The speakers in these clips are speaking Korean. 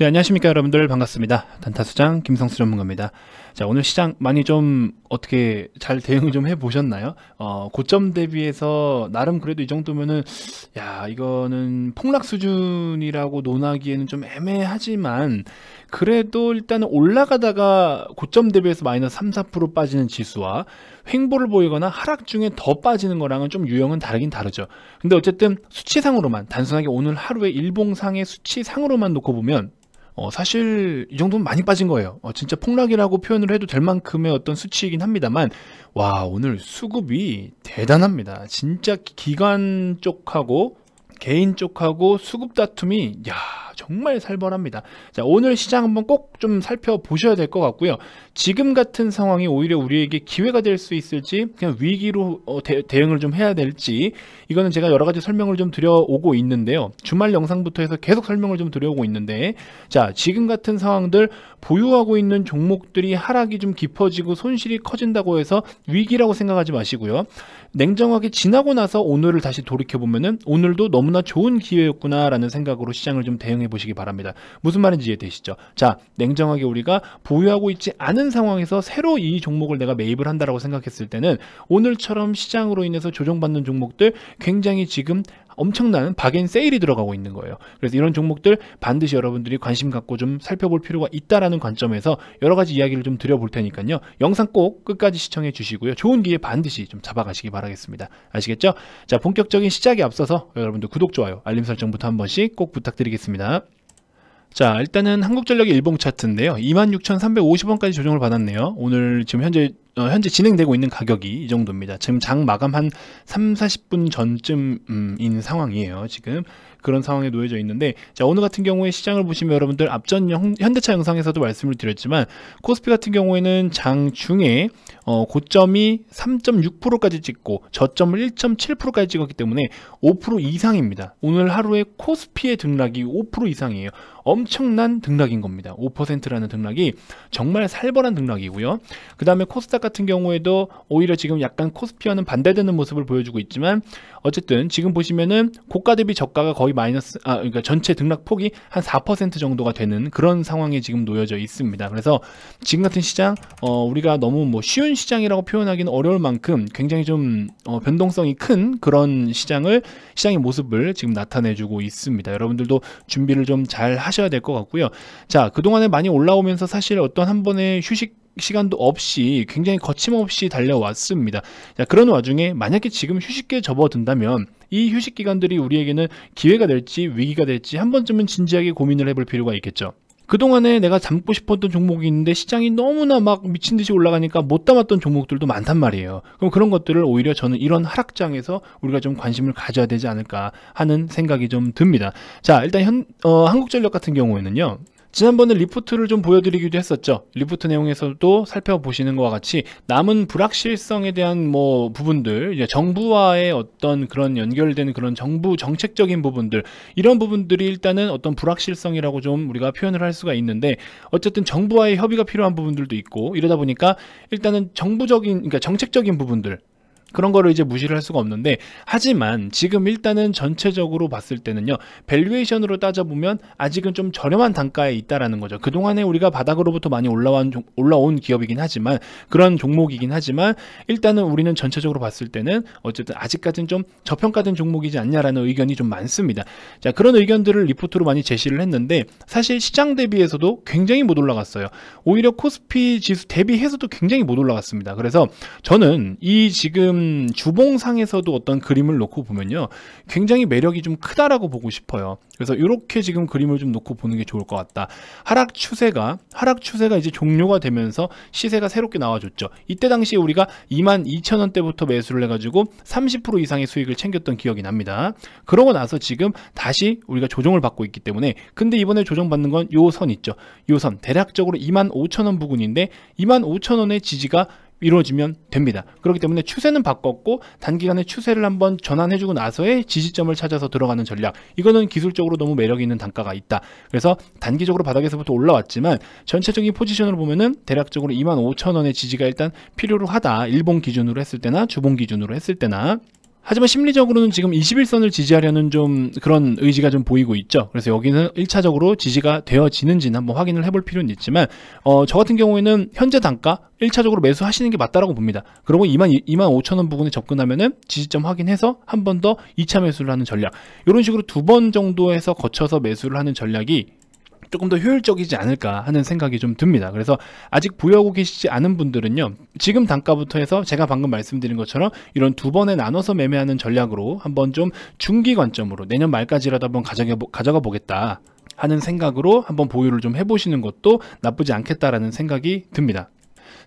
네, 안녕하십니까 여러분들 반갑습니다. 단타수장 김성수 전문가입니다. 자, 오늘 시장 많이 좀 어떻게 잘 대응을 좀 해보셨나요? 어, 고점 대비해서 나름 그래도 이 정도면은 야, 이거는 폭락 수준이라고 논하기에는 좀 애매하지만 그래도 일단은 올라가다가 고점 대비해서 마이너스 3, 4% 빠지는 지수와 횡보를 보이거나 하락 중에 더 빠지는 거랑은 좀 유형은 다르긴 다르죠. 근데 어쨌든 수치상으로만 단순하게 오늘 하루에 일봉상의 수치상으로만 놓고 보면 어, 사실 이 정도면 많이 빠진 거예요. 어, 진짜 폭락이라고 표현을 해도 될 만큼의 어떤 수치이긴 합니다만 와 오늘 수급이 대단합니다. 진짜 기관 쪽하고 개인 쪽하고 수급 다툼이 야 정말 살벌합니다. 자, 오늘 시장 한번 꼭 좀 살펴보셔야 될 것 같고요. 지금 같은 상황이 오히려 우리에게 기회가 될 수 있을지 그냥 위기로 어, 대, 대응을 좀 해야 될지 이거는 제가 여러 가지 설명을 좀 드려오고 있는데요. 주말 영상부터 해서 계속 설명을 좀 드려오고 있는데 자, 지금 같은 상황들 보유하고 있는 종목들이 하락이 좀 깊어지고 손실이 커진다고 해서 위기라고 생각하지 마시고요. 냉정하게 지나고 나서 오늘을 다시 돌이켜보면은 오늘도 너무나 좋은 기회였구나라는 생각으로 시장을 좀 대응해 상상 보시기 바랍니다. 무슨 말인지 이해되시죠? 자, 냉정하게 우리가 보유하고 있지 않은 상황에서 새로 이 종목을 내가 매입을 한다라고 생각했을 때는 오늘처럼 시장으로 인해서 조정받는 종목들 굉장히 지금 엄청난 박앤 세일이 들어가고 있는 거예요. 그래서 이런 종목들 반드시 여러분들이 관심 갖고 좀 살펴볼 필요가 있다라는 관점에서 여러 가지 이야기를 좀 드려볼 테니까요. 영상 꼭 끝까지 시청해 주시고요. 좋은 기회 반드시 좀 잡아가시기 바라겠습니다. 아시겠죠? 자, 본격적인 시작에 앞서서 여러분들 구독, 좋아요, 알림 설정부터 한 번씩 꼭 부탁드리겠습니다. 자 일단은 한국전력의 일봉 차트인데요 26,350원까지 조정을 받았네요 오늘 지금 현재 어, 현재 진행되고 있는 가격이 이 정도입니다. 지금 장 마감 한 3, 40분 전쯤인 음, 상황이에요. 지금 그런 상황에 놓여져 있는데 자 오늘 같은 경우에 시장을 보시면 여러분들 앞전 현대차 영상에서도 말씀을 드렸지만 코스피 같은 경우에는 장중에 어, 고점이 3.6%까지 찍고 저점을 1.7%까지 찍었기 때문에 5% 이상입니다. 오늘 하루에 코스피의 등락이 5% 이상이에요. 엄청난 등락인 겁니다. 5%라는 등락이 정말 살벌한 등락이고요. 그 다음에 코스닥 같은 경우에도 오히려 지금 약간 코스피와는 반대되는 모습을 보여주고 있지만 어쨌든 지금 보시면은 고가 대비 저가가 거의 마이너스 아 그러니까 전체 등락 폭이 한 4% 정도가 되는 그런 상황에 지금 놓여져 있습니다. 그래서 지금 같은 시장 어 우리가 너무 뭐 쉬운 시장이라고 표현하기는 어려울 만큼 굉장히 좀 어, 변동성이 큰 그런 시장을 시장의 모습을 지금 나타내주고 있습니다. 여러분들도 준비를 좀 잘 하셔야 될 것 같고요. 자 그동안에 많이 올라오면서 사실 어떤 한 번의 휴식 시간도 없이 굉장히 거침없이 달려왔습니다. 자, 그런 와중에 만약에 지금 휴식기에 접어든다면 이 휴식 기간들이 우리에게는 기회가 될지 위기가 될지 한 번쯤은 진지하게 고민을 해볼 필요가 있겠죠. 그동안에 내가 잡고 싶었던 종목이 있는데 시장이 너무나 막 미친 듯이 올라가니까 못 담았던 종목들도 많단 말이에요. 그럼 그런 것들을 오히려 저는 이런 하락장에서 우리가 좀 관심을 가져야 되지 않을까 하는 생각이 좀 듭니다. 자, 일단 현, 어, 한국전력 같은 경우에는요. 지난번에 리포트를 좀 보여드리기도 했었죠. 리포트 내용에서도 살펴보시는 것과 같이 남은 불확실성에 대한 뭐 부분들, 이제 정부와의 어떤 그런 연결된 그런 정부 정책적인 부분들, 이런 부분들이 일단은 어떤 불확실성이라고 좀 우리가 표현을 할 수가 있는데 어쨌든 정부와의 협의가 필요한 부분들도 있고 이러다 보니까 일단은 정부적인, 그러니까 정책적인 부분들, 그런 거를 이제 무시를 할 수가 없는데 하지만 지금 일단은 전체적으로 봤을 때는요 밸류에이션으로 따져보면 아직은 좀 저렴한 단가에 있다라는 거죠 그동안에 우리가 바닥으로부터 많이 올라온, 올라온 기업이긴 하지만 그런 종목이긴 하지만 일단은 우리는 전체적으로 봤을 때는 어쨌든 아직까지는 좀 저평가된 종목이지 않냐라는 의견이 좀 많습니다 자 그런 의견들을 리포트로 많이 제시를 했는데 사실 시장 대비해서도 굉장히 못 올라갔어요 오히려 코스피 지수 대비해서도 굉장히 못 올라갔습니다 그래서 저는 이 지금 지금 주봉상에서도 어떤 그림을 놓고 보면요. 굉장히 매력이 좀 크다라고 보고 싶어요. 그래서 이렇게 지금 그림을 좀 놓고 보는 게 좋을 것 같다. 하락 추세가 하락 추세가 이제 종료가 되면서 시세가 새롭게 나와줬죠. 이때 당시에 우리가 22,000원대부터 매수를 해가지고 30% 이상의 수익을 챙겼던 기억이 납니다. 그러고 나서 지금 다시 우리가 조정을 받고 있기 때문에 근데 이번에 조정받는 건 요 선 있죠. 요 선 대략적으로 25,000원 부근인데 25,000원의 지지가 이루어지면 됩니다. 그렇기 때문에 추세는 바꿨고 단기간에 추세를 한번 전환해주고 나서의 지지점을 찾아서 들어가는 전략. 이거는 기술적으로 너무 매력 있는 단가가 있다. 그래서 단기적으로 바닥에서부터 올라왔지만 전체적인 포지션을 보면은 대략적으로 25,000원의 지지가 일단 필요로 하다. 일본 기준으로 했을 때나 주봉 기준으로 했을 때나 하지만 심리적으로는 지금 21선을 지지하려는 좀 그런 의지가 좀 보이고 있죠. 그래서 여기는 1차적으로 지지가 되어지는지는 한번 확인을 해볼 필요는 있지만 어, 저 같은 경우에는 현재 단가 1차적으로 매수하시는 게 맞다라고 봅니다. 그리고 2만, 2만 5천 원 부근에 접근하면은 지지점 확인해서 한 번 더 2차 매수를 하는 전략. 이런 식으로 두 번 정도에서 거쳐서 매수를 하는 전략이 조금 더 효율적이지 않을까 하는 생각이 좀 듭니다. 그래서 아직 보유하고 계시지 않은 분들은요. 지금 단가부터 해서 제가 방금 말씀드린 것처럼 이런 두 번에 나눠서 매매하는 전략으로 한번 좀 중기 관점으로 내년 말까지라도 한번 가져가, 가져가 보겠다. 하는 생각으로 한번 보유를 좀 해보시는 것도 나쁘지 않겠다라는 생각이 듭니다.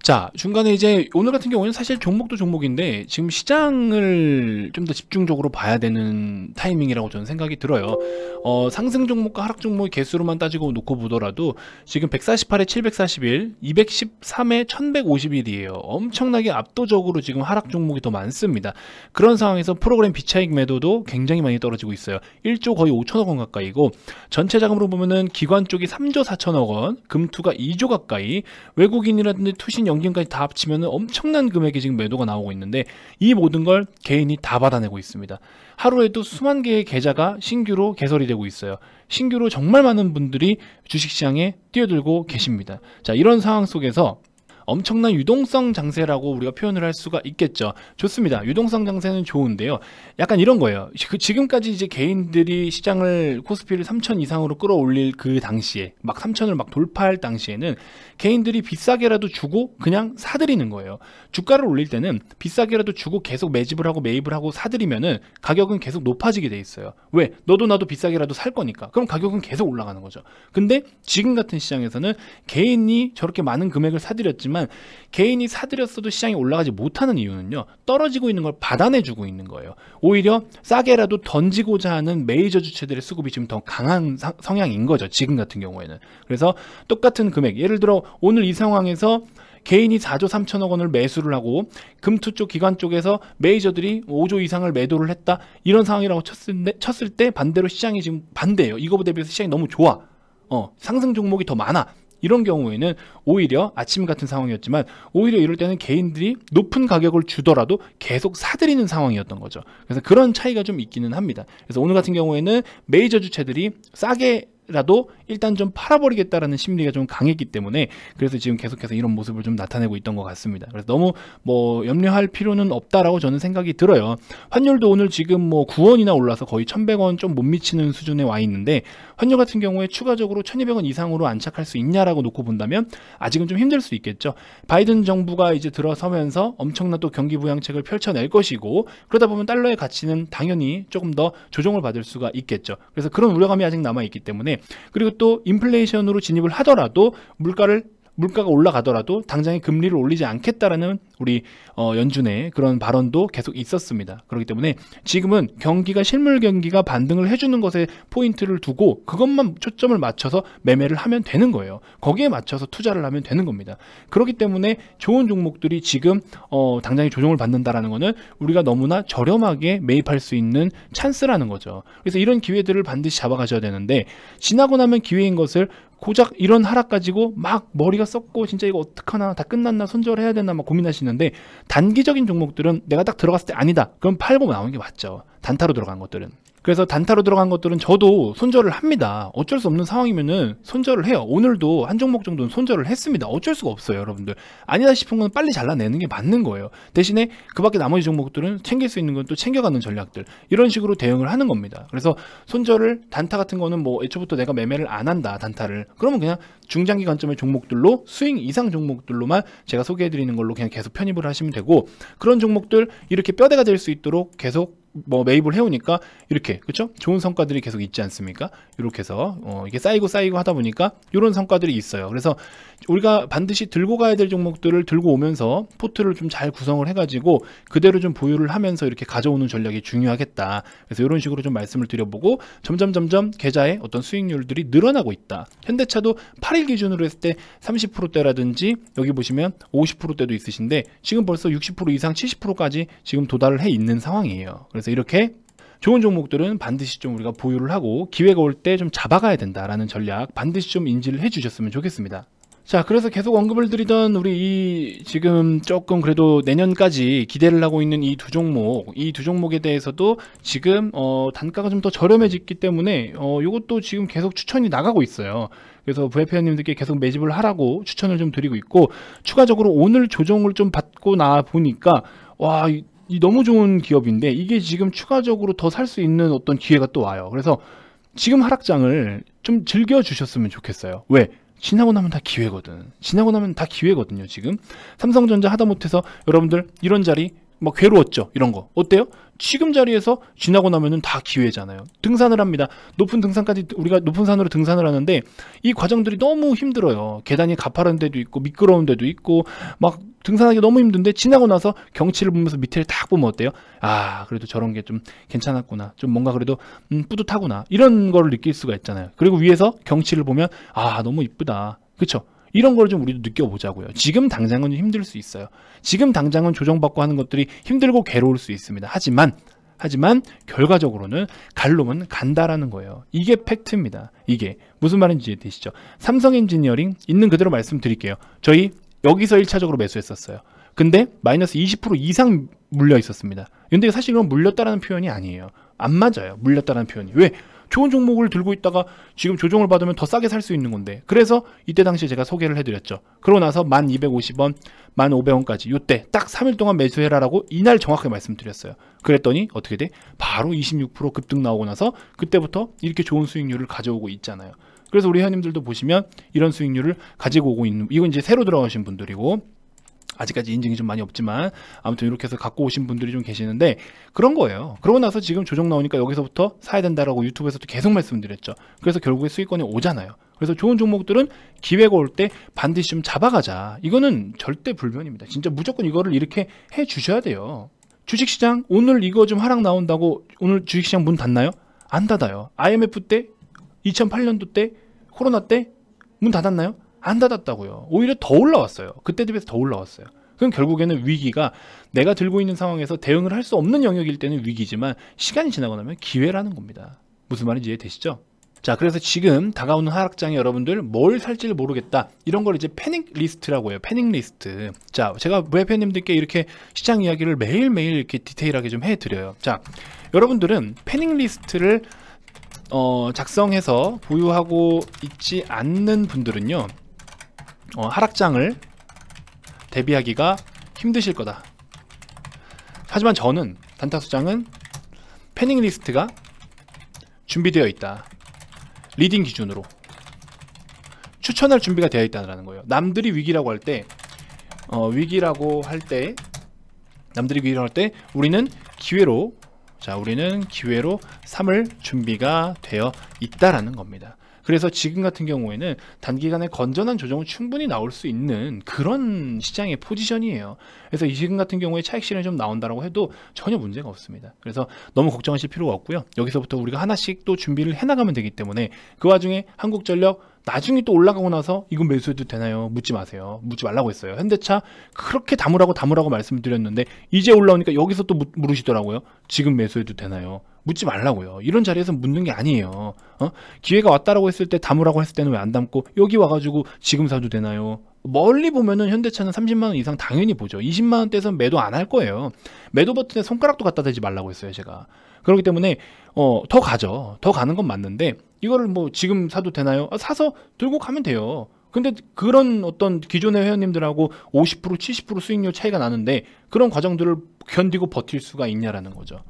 자, 중간에 이제 오늘 같은 경우는 사실 종목도 종목인데 지금 시장을 좀 더 집중적으로 봐야 되는 타이밍이라고 저는 생각이 들어요. 어, 상승 종목과 하락 종목의 개수로만 따지고 놓고 보더라도 지금 148에 741, 213에 1151이에요. 엄청나게 압도적으로 지금 하락 종목이 더 많습니다. 그런 상황에서 프로그램 비차익 매도도 굉장히 많이 떨어지고 있어요. 1조 거의 5천억 원 가까이고 전체 자금으로 보면은 기관 쪽이 3조 4천억 원, 금투가 2조 가까이, 외국인이라든지 투신 연기금까지 다 합치면 엄청난 금액이 지금 매도가 나오고 있는데 이 모든 걸 개인이 다 받아내고 있습니다. 하루에도 수만 개의 계좌가 신규로 개설이 되고 있어요. 신규로 정말 많은 분들이 주식시장에 뛰어들고 계십니다. 자 이런 상황 속에서 엄청난 유동성 장세라고 우리가 표현을 할 수가 있겠죠. 좋습니다. 유동성 장세는 좋은데요. 약간 이런 거예요. 그 지금까지 이제 개인들이 시장을 코스피를 3천 이상으로 끌어올릴 그 당시에 막 3천을 막 돌파할 당시에는 개인들이 비싸게라도 주고 그냥 사들이는 거예요. 주가를 올릴 때는 비싸게라도 주고 계속 매집을 하고 매입을 하고 사들이면은 가격은 계속 높아지게 돼 있어요. 왜? 너도 나도 비싸게라도 살 거니까. 그럼 가격은 계속 올라가는 거죠. 근데 지금 같은 시장에서는 개인이 저렇게 많은 금액을 사들였지만 있지만 개인이 사들였어도 시장이 올라가지 못하는 이유는요. 떨어지고 있는 걸 받아내주고 있는 거예요. 오히려 싸게라도 던지고자 하는 메이저 주체들의 수급이 지금 더 강한 사, 성향인 거죠. 지금 같은 경우에는. 그래서 똑같은 금액 예를 들어 오늘 이 상황에서 개인이 4조 3천억 원을 매수를 하고 금투 쪽 기관 쪽에서 메이저들이 5조 이상을 매도를 했다 이런 상황이라고 쳤을 때, 쳤을 때 반대로 시장이 지금 반대예요 이거보다 비해서 시장이 너무 좋아 어, 상승 종목이 더 많아 이런 경우에는 오히려 아침 같은 상황이었지만 오히려 이럴 때는 개인들이 높은 가격을 주더라도 계속 사들이는 상황이었던 거죠. 그래서 그런 차이가 좀 있기는 합니다. 그래서 오늘 같은 경우에는 메이저 주체들이 싸게 라도 일단 좀 팔아버리겠다라는 심리가 좀 강했기 때문에 그래서 지금 계속해서 이런 모습을 좀 나타내고 있던 것 같습니다. 그래서 너무 뭐 염려할 필요는 없다라고 저는 생각이 들어요. 환율도 오늘 지금 뭐 9원이나 올라서 거의 1,100원 좀 못 미치는 수준에 와 있는데 환율 같은 경우에 추가적으로 1,200원 이상으로 안착할 수 있냐라고 놓고 본다면 아직은 좀 힘들 수 있겠죠. 바이든 정부가 이제 들어서면서 엄청난 또 경기 부양책을 펼쳐낼 것이고 그러다 보면 달러의 가치는 당연히 조금 더 조정을 받을 수가 있겠죠. 그래서 그런 우려감이 아직 남아 있기 때문에 그리고 또 인플레이션으로 진입을 하더라도 물가를 물가가 올라가더라도 당장에 금리를 올리지 않겠다라는 우리 어, 연준의 그런 발언도 계속 있었습니다. 그렇기 때문에 지금은 경기가 실물 경기가 반등을 해주는 것에 포인트를 두고 그것만 초점을 맞춰서 매매를 하면 되는 거예요. 거기에 맞춰서 투자를 하면 되는 겁니다. 그렇기 때문에 좋은 종목들이 지금 어, 당장에 조정을 받는다라는 거는 우리가 너무나 저렴하게 매입할 수 있는 찬스라는 거죠. 그래서 이런 기회들을 반드시 잡아가셔야 되는데 지나고 나면 기회인 것을 고작 이런 하락 가지고 막 머리가 썩고 진짜 이거 어떡하나 다 끝났나 손절해야 되나 막 고민하시는 있는데 단기적인 종목들은 내가 딱 들어갔을 때 아니다. 그럼 팔고 나오는 게 맞죠. 단타로 들어간 것들은. 그래서 단타로 들어간 것들은 저도 손절을 합니다. 어쩔 수 없는 상황이면은 손절을 해요. 오늘도 한 종목 정도는 손절을 했습니다. 어쩔 수가 없어요, 여러분들. 아니다 싶은 건 빨리 잘라내는 게 맞는 거예요. 대신에 그 밖에 나머지 종목들은 챙길 수 있는 건 또 챙겨가는 전략들. 이런 식으로 대응을 하는 겁니다. 그래서 손절을 단타 같은 거는 뭐 애초부터 내가 매매를 안 한다, 단타를. 그러면 그냥 중장기 관점의 종목들로 스윙 이상 종목들로만 제가 소개해 드리는 걸로 그냥 계속 편입을 하시면 되고 그런 종목들 이렇게 뼈대가 될 수 있도록 계속 뭐 매입을 해오니까 이렇게 그쵸 좋은 성과들이 계속 있지 않습니까 이렇게 해서 어, 이게 쌓이고 쌓이고 하다 보니까 이런 성과들이 있어요 그래서 우리가 반드시 들고 가야 될 종목들을 들고 오면서 포트를 좀 잘 구성을 해가지고 그대로 좀 보유를 하면서 이렇게 가져오는 전략이 중요하겠다. 그래서 이런 식으로 좀 말씀을 드려보고 점점 점점 계좌의 어떤 수익률들이 늘어나고 있다. 현대차도 8일 기준으로 했을 때 30%대라든지 여기 보시면 50%대도 있으신데 지금 벌써 60% 이상 70%까지 지금 도달을 해 있는 상황이에요. 그래서 이렇게 좋은 종목들은 반드시 좀 우리가 보유를 하고 기회가 올 때 좀 잡아가야 된다라는 전략 반드시 좀 인지를 해주셨으면 좋겠습니다. 자, 그래서 계속 언급을 드리던 우리 이 지금 조금 그래도 내년까지 기대를 하고 있는 이 두 종목, 이 두 종목에 대해서도 지금 어 단가가 좀 더 저렴해졌기 때문에 어 이것도 지금 계속 추천이 나가고 있어요. 그래서 부회표님들께 계속 매집을 하라고 추천을 좀 드리고 있고 추가적으로 오늘 조정을 좀 받고 나 보니까 와. 이 너무 좋은 기업인데 이게 지금 추가적으로 더 살 수 있는 어떤 기회가 또 와요. 그래서 지금 하락장을 좀 즐겨 주셨으면 좋겠어요. 왜? 지나고 나면 다 기회거든. 지나고 나면 다 기회거든요, 지금. 삼성전자 하다못해서 여러분들 이런 자리 막 괴로웠죠. 이런 거. 어때요? 지금 자리에서 지나고 나면은 다 기회잖아요. 등산을 합니다. 높은 등산까지 우리가 높은 산으로 등산을 하는데 이 과정들이 너무 힘들어요. 계단이 가파른 데도 있고 미끄러운 데도 있고 막 등산하기 너무 힘든데 지나고 나서 경치를 보면서 밑에를 딱 보면 어때요? 아 그래도 저런 게 좀 괜찮았구나 좀 뭔가 그래도 음, 뿌듯하구나 이런 거를 느낄 수가 있잖아요 그리고 위에서 경치를 보면 아 너무 이쁘다 그쵸 이런 걸 좀 우리도 느껴보자고요. 지금 당장은 힘들 수 있어요. 지금 당장은 조정받고 하는 것들이 힘들고 괴로울 수 있습니다. 하지만 하지만 결과적으로는 갈 놈은 간다라는 거예요. 이게 팩트입니다. 이게 무슨 말인지 되시죠? 삼성 엔지니어링 있는 그대로 말씀드릴게요. 저희 여기서 1차적으로 매수했었어요. 근데 마이너스 20% 이상 물려 있었습니다. 근데 사실 이건 물렸다라는 표현이 아니에요. 안 맞아요. 물렸다라는 표현이. 왜? 좋은 종목을 들고 있다가 지금 조정을 받으면 더 싸게 살 수 있는 건데 그래서 이때 당시에 제가 소개를 해드렸죠 그러고 나서 1250원 1500원까지 요때 딱 3일 동안 매수해라라고 이날 정확하게 말씀드렸어요 그랬더니 어떻게 돼? 바로 26% 급등 나오고 나서 그때부터 이렇게 좋은 수익률을 가져오고 있잖아요 그래서 우리 회원님들도 보시면 이런 수익률을 가지고 오고 있는 이건 이제 새로 들어가신 분들이고 아직까지 인증이 좀 많이 없지만 아무튼 이렇게 해서 갖고 오신 분들이 좀 계시는데 그런 거예요. 그러고 나서 지금 조정 나오니까 여기서부터 사야 된다라고 유튜브에서도 계속 말씀드렸죠. 그래서 결국에 수익권이 오잖아요. 그래서 좋은 종목들은 기회가 올 때 반드시 좀 잡아가자. 이거는 절대 불변입니다. 진짜 무조건 이거를 이렇게 해 주셔야 돼요. 주식시장 오늘 이거 좀 하락 나온다고 오늘 주식시장 문 닫나요? 안 닫아요. IMF 때 2008년도 때 코로나 때 문 닫았나요? 안 닫았다고요. 오히려 더 올라왔어요. 그때 대비해서 더 올라왔어요. 그럼 결국에는 위기가 내가 들고 있는 상황에서 대응을 할 수 없는 영역일 때는 위기지만 시간이 지나고 나면 기회라는 겁니다. 무슨 말인지 이해되시죠? 자 그래서 지금 다가오는 하락장에 여러분들 뭘 살지를 모르겠다 이런 걸 이제 패닉 리스트라고 해요 패닉 리스트 자 제가 부회표님들께 이렇게 시장 이야기를 매일매일 이렇게 디테일하게 좀 해드려요 자 여러분들은 패닉 리스트를 어, 작성해서 보유하고 있지 않는 분들은요 어, 하락장을 대비하기가 힘드실 거다 하지만 저는 단타수장은 패닝 리스트가 준비되어 있다 리딩 기준으로 추천할 준비가 되어 있다는 거예요 남들이 위기라고 할때 어, 위기라고 할 때 남들이 위기라고 할 때 우리는 기회로 자 우리는 기회로 삼을 준비가 되어 있다라는 겁니다 그래서 지금 같은 경우에는 단기간에 건전한 조정은 충분히 나올 수 있는 그런 시장의 포지션이에요. 그래서 지금 같은 경우에 차익 실현이 좀 나온다라고 해도 전혀 문제가 없습니다. 그래서 너무 걱정하실 필요가 없고요. 여기서부터 우리가 하나씩 또 준비를 해나가면 되기 때문에 그 와중에 한국전력 나중에 또 올라가고 나서 이건 매수해도 되나요? 묻지 마세요. 묻지 말라고 했어요. 현대차 그렇게 담으라고 담으라고 말씀드렸는데 이제 올라오니까 여기서 또 물으시더라고요. 지금 매수해도 되나요? 묻지 말라고요. 이런 자리에서 묻는 게 아니에요. 어? 기회가 왔다라고 했을 때 담으라고 했을 때는 왜 안 담고 여기 와가지고 지금 사도 되나요? 멀리 보면은 현대차는 30만 원 이상 당연히 보죠. 20만 원대에선 매도 안 할 거예요. 매도 버튼에 손가락도 갖다 대지 말라고 했어요, 제가. 그렇기 때문에 어, 더 가죠. 더 가는 건 맞는데 이거를 뭐 지금 사도 되나요? 아, 사서 들고 가면 돼요. 근데 그런 어떤 기존의 회원님들하고 50% 70% 수익률 차이가 나는데 그런 과정들을 견디고 버틸 수가 있냐라는 거죠.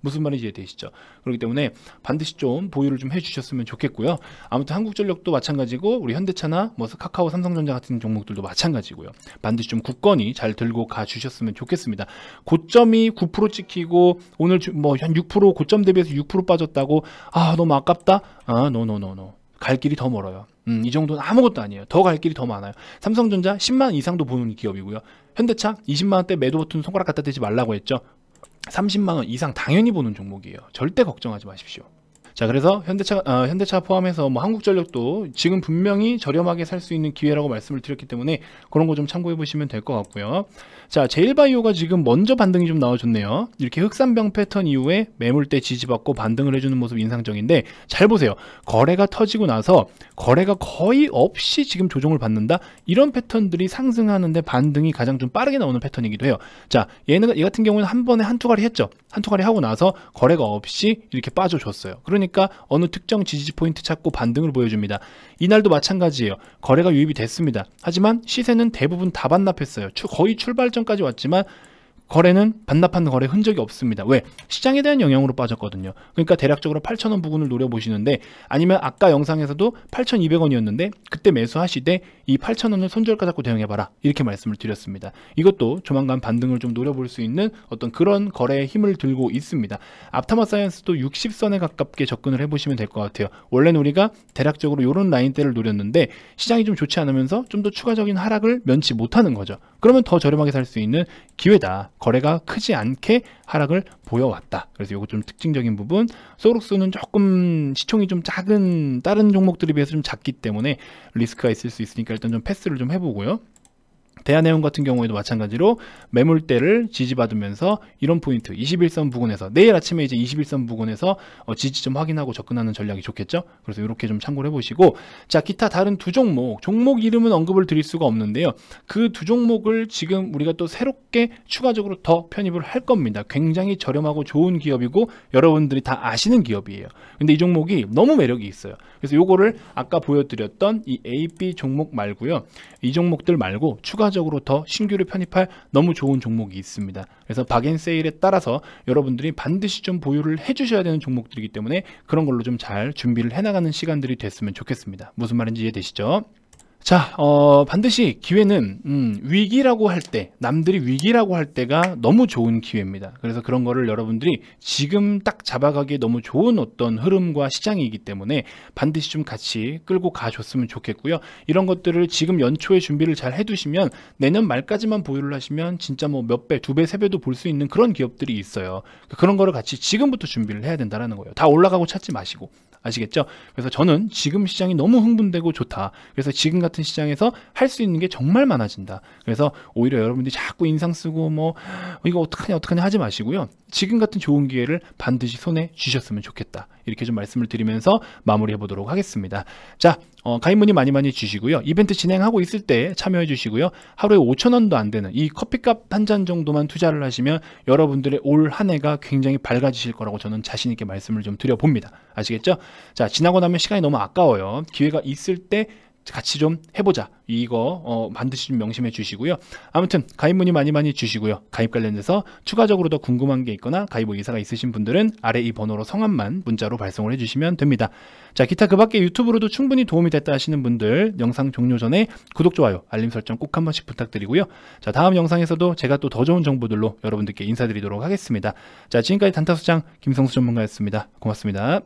무슨 말인지 이해되시죠? 그렇기 때문에 반드시 좀 보유를 좀 해주셨으면 좋겠고요. 아무튼 한국전력도 마찬가지고 우리 현대차나 뭐 카카오, 삼성전자 같은 종목들도 마찬가지고요. 반드시 좀 굳건히 잘 들고 가주셨으면 좋겠습니다. 고점이 9% 찍히고 오늘 뭐한6% 고점 대비해서 6% 빠졌다고 아 너무 아깝다. 아 노노노노 갈 길이 더 멀어요. 음, 이 정도는 아무것도 아니에요. 더 갈 길이 더 많아요. 삼성전자 10만 이상도 보는 기업이고요. 현대차 20만 원대 매도 버튼 손가락 갖다 대지 말라고 했죠. 30만원 이상 당연히 보는 종목이에요 절대 걱정하지 마십시오 자 그래서 현대차 어, 현대차 포함해서 뭐 한국전력도 지금 분명히 저렴하게 살 수 있는 기회라고 말씀을 드렸기 때문에 그런 거 좀 참고해 보시면 될 것 같고요 자, 제일바이오가 지금 먼저 반등이 좀 나와줬네요. 이렇게 흑산병 패턴 이후에 매물대 지지받고 반등을 해주는 모습 인상적인데 잘 보세요. 거래가 터지고 나서 거래가 거의 없이 지금 조정을 받는다? 이런 패턴들이 상승하는데 반등이 가장 좀 빠르게 나오는 패턴이기도 해요. 자, 얘는 이 같은 경우는 한 번에 한 두 가리 했죠. 한 두 가리 하고 나서 거래가 없이 이렇게 빠져줬어요. 그러니까 어느 특정 지지 포인트 찾고 반등을 보여줍니다. 이날도 마찬가지예요. 거래가 유입이 됐습니다. 하지만 시세는 대부분 다 반납했어요. 거의 출발점 8점까지 왔지만 거래는 반납한 거래 흔적이 없습니다. 왜? 시장에 대한 영향으로 빠졌거든요. 그러니까 대략적으로 8,000원 부근을 노려보시는데 아니면 아까 영상에서도 8,200원이었는데 그때 매수하시되 이 8,000원을 손절가 잡고 대응해봐라 이렇게 말씀을 드렸습니다. 이것도 조만간 반등을 좀 노려볼 수 있는 어떤 그런 거래의 힘을 들고 있습니다. 앞타마 사이언스도 60선에 가깝게 접근을 해보시면 될 것 같아요. 원래는 우리가 대략적으로 이런 라인대를 노렸는데 시장이 좀 좋지 않으면서 좀 더 추가적인 하락을 면치 못하는 거죠. 그러면 더 저렴하게 살 수 있는 기회다. 거래가 크지 않게 하락을 보여왔다. 그래서 이거 좀 특징적인 부분. 소록스는 조금 시총이 좀 작은 다른 종목들에 비해서 좀 작기 때문에 리스크가 있을 수 있으니까 일단 좀 패스를 좀 해보고요. 대한해운 같은 경우에도 마찬가지로 매물대를 지지받으면서 이런 포인트 21선 부근에서 내일 아침에 이제 21선 부근에서 어, 지지좀 확인하고 접근하는 전략이 좋겠죠 그래서 이렇게 좀 참고를 해보시고 자 기타 다른 두 종목 종목 이름은 언급을 드릴 수가 없는데요 그 두 종목을 지금 우리가 또 새롭게 추가적으로 더 편입을 할 겁니다 굉장히 저렴하고 좋은 기업이고 여러분들이 다 아시는 기업이에요 근데 이 종목이 너무 매력이 있어요 그래서 요거를 아까 보여드렸던 이 A, B 종목 말고요. 이 종목들 말고 추가적으로 더 신규로 편입할 너무 좋은 종목이 있습니다. 그래서 박앤세일에 따라서 여러분들이 반드시 좀 보유를 해주셔야 되는 종목들이기 때문에 그런 걸로 좀 잘 준비를 해나가는 시간들이 됐으면 좋겠습니다. 무슨 말인지 이해되시죠? 자, 어, 반드시 기회는 음, 위기라고 할 때, 남들이 위기라고 할 때가 너무 좋은 기회입니다. 그래서 그런 거를 여러분들이 지금 딱 잡아가기에 너무 좋은 어떤 흐름과 시장이기 때문에 반드시 좀 같이 끌고 가줬으면 좋겠고요. 이런 것들을 지금 연초에 준비를 잘 해두시면 내년 말까지만 보유를 하시면 진짜 뭐 몇 배, 두 배, 세 배도 볼 수 있는 그런 기업들이 있어요. 그런 거를 같이 지금부터 준비를 해야 된다는 거예요. 다 올라가고 찾지 마시고. 아시겠죠? 그래서 저는 지금 시장이 너무 흥분되고 좋다. 그래서 지금 같은 시장에서 할 수 있는 게 정말 많아진다. 그래서 오히려 여러분들이 자꾸 인상 쓰고 뭐 이거 어떡하냐 어떡하냐 하지 마시고요. 지금 같은 좋은 기회를 반드시 손에 쥐셨으면 좋겠다. 이렇게 좀 말씀을 드리면서 마무리해 보도록 하겠습니다. 자, 어, 가입문의 많이 많이 주시고요. 이벤트 진행하고 있을 때 참여해 주시고요. 하루에 5천원도 안 되는 이 커피값 한 잔 정도만 투자를 하시면 여러분들의 올 한 해가 굉장히 밝아지실 거라고 저는 자신 있게 말씀을 좀 드려봅니다. 아시겠죠? 자, 지나고 나면 시간이 너무 아까워요. 기회가 있을 때 같이 좀 해보자 이거 어, 반드시 좀 명심해 주시고요 아무튼 가입 문의 많이 많이 주시고요 가입 관련해서 추가적으로 더 궁금한 게 있거나 가입 의사가 있으신 분들은 아래 이 번호로 성함만 문자로 발송을 해주시면 됩니다 자 기타 그 밖에 유튜브로도 충분히 도움이 됐다 하시는 분들 영상 종료 전에 구독 좋아요 알림 설정 꼭 한 번씩 부탁드리고요 자 다음 영상에서도 제가 또 더 좋은 정보들로 여러분들께 인사드리도록 하겠습니다 자 지금까지 단타수장 김성수 전문가였습니다 고맙습니다